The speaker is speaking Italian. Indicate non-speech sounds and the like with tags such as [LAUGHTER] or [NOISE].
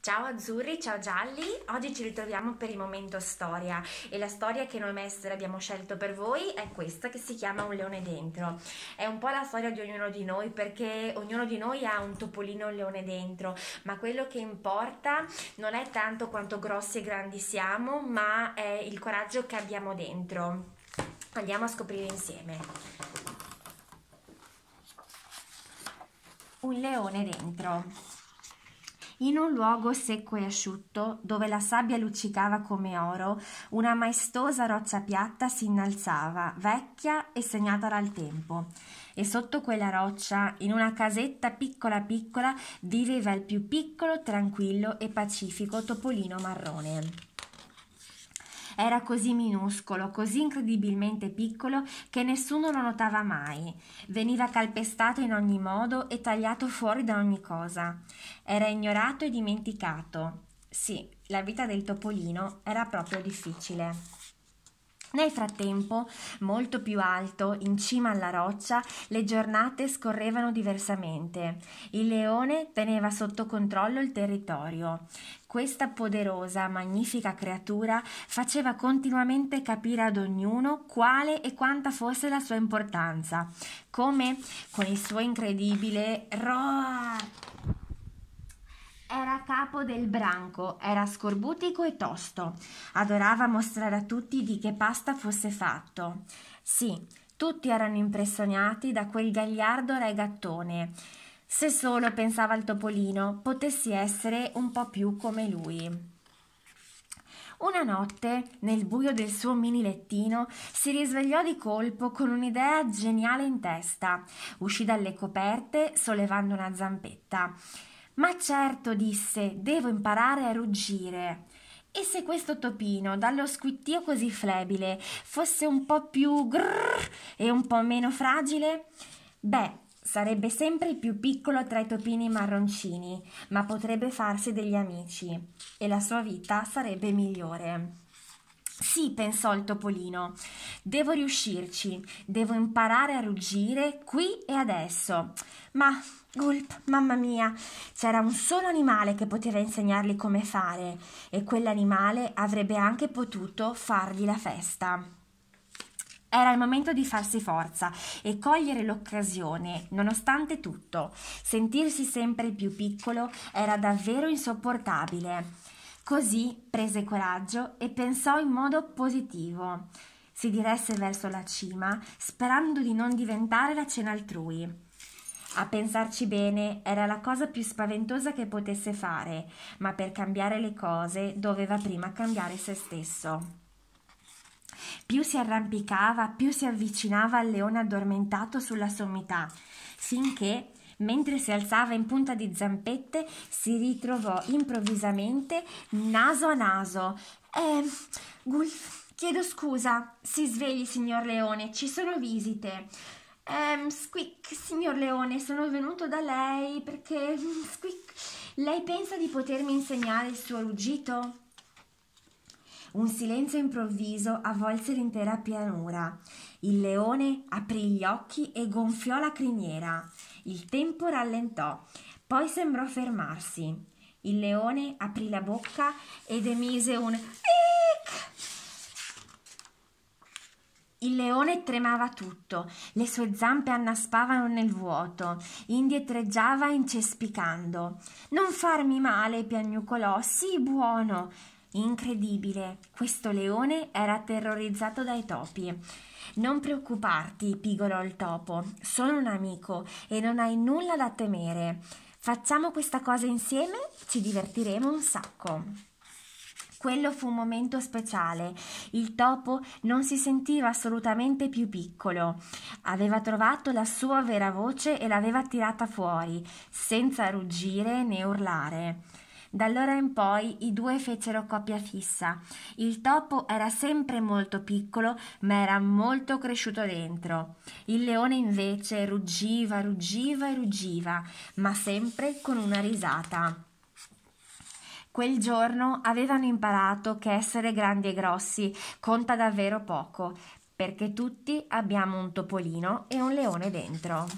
Ciao azzurri, ciao gialli, oggi ci ritroviamo per il momento storia e la storia che noi maestre abbiamo scelto per voi è questa che si chiama Un leone dentro. È un po' la storia di ognuno di noi perché ognuno di noi ha un topolino un leone dentro, ma quello che importa non è tanto quanto grossi e grandi siamo, ma è il coraggio che abbiamo dentro. Andiamo a scoprire insieme. Un leone dentro in un luogo secco e asciutto, dove la sabbia luccicava come oro, una maestosa roccia piatta si innalzava, vecchia e segnata dal tempo. E sotto quella roccia, in una casetta piccola piccola, viveva il più piccolo, tranquillo e pacifico topolino marrone. Era così minuscolo, così incredibilmente piccolo che nessuno lo notava mai. Veniva calpestato in ogni modo e tagliato fuori da ogni cosa. Era ignorato e dimenticato. Sì, la vita del topolino era proprio difficile. Nel frattempo, molto più alto, in cima alla roccia, le giornate scorrevano diversamente. Il leone teneva sotto controllo il territorio. Questa poderosa, magnifica creatura faceva continuamente capire ad ognuno quale e quanta fosse la sua importanza, come con il suo incredibile roar. Era capo del branco, era scorbutico e tosto. Adorava mostrare a tutti di che pasta fosse fatto. Sì, tutti erano impressionati da quel gagliardo re gattone. Se solo, pensava il topolino, potessi essere un po' più come lui. Una notte, nel buio del suo mini lettino, si risvegliò di colpo con un'idea geniale in testa. Uscì dalle coperte sollevando una zampetta ma certo disse devo imparare a ruggire e se questo topino dallo squittio così flebile fosse un po più grrr e un po meno fragile beh Sarebbe sempre il più piccolo tra i topini marroncini, ma potrebbe farsi degli amici e la sua vita sarebbe migliore. Sì, pensò il topolino, devo riuscirci, devo imparare a ruggire qui e adesso. Ma, gulp, mamma mia, c'era un solo animale che poteva insegnargli come fare e quell'animale avrebbe anche potuto fargli la festa. Era il momento di farsi forza e cogliere l'occasione, nonostante tutto. Sentirsi sempre più piccolo era davvero insopportabile. Così prese coraggio e pensò in modo positivo. Si diresse verso la cima, sperando di non diventare la cena altrui. A pensarci bene era la cosa più spaventosa che potesse fare, ma per cambiare le cose doveva prima cambiare se stesso. Più si arrampicava, più si avvicinava al leone addormentato sulla sommità, finché mentre si alzava in punta di zampette, si ritrovò improvvisamente naso a naso. Eh, Gulf, chiedo scusa. Si svegli, signor Leone, ci sono visite. Ehm, squick, signor Leone, sono venuto da lei perché... [LAUGHS] Squick, lei pensa di potermi insegnare il suo ruggito? Un silenzio improvviso avvolse l'intera pianura. Il leone aprì gli occhi e gonfiò la criniera. Il tempo rallentò, poi sembrò fermarsi. Il leone aprì la bocca ed emise un Ic! Il leone tremava tutto, le sue zampe annaspavano nel vuoto, indietreggiava incespicando. Non farmi male, piagnucolò, sii buono. Incredibile, questo leone era terrorizzato dai topi. Non preoccuparti, pigolò il topo, sono un amico e non hai nulla da temere. Facciamo questa cosa insieme, ci divertiremo un sacco. Quello fu un momento speciale. Il topo non si sentiva assolutamente più piccolo. Aveva trovato la sua vera voce e l'aveva tirata fuori, senza ruggire né urlare. Da allora in poi i due fecero coppia fissa. Il topo era sempre molto piccolo, ma era molto cresciuto dentro. Il leone invece ruggiva, ruggiva e ruggiva, ma sempre con una risata. Quel giorno avevano imparato che essere grandi e grossi conta davvero poco, perché tutti abbiamo un topolino e un leone dentro.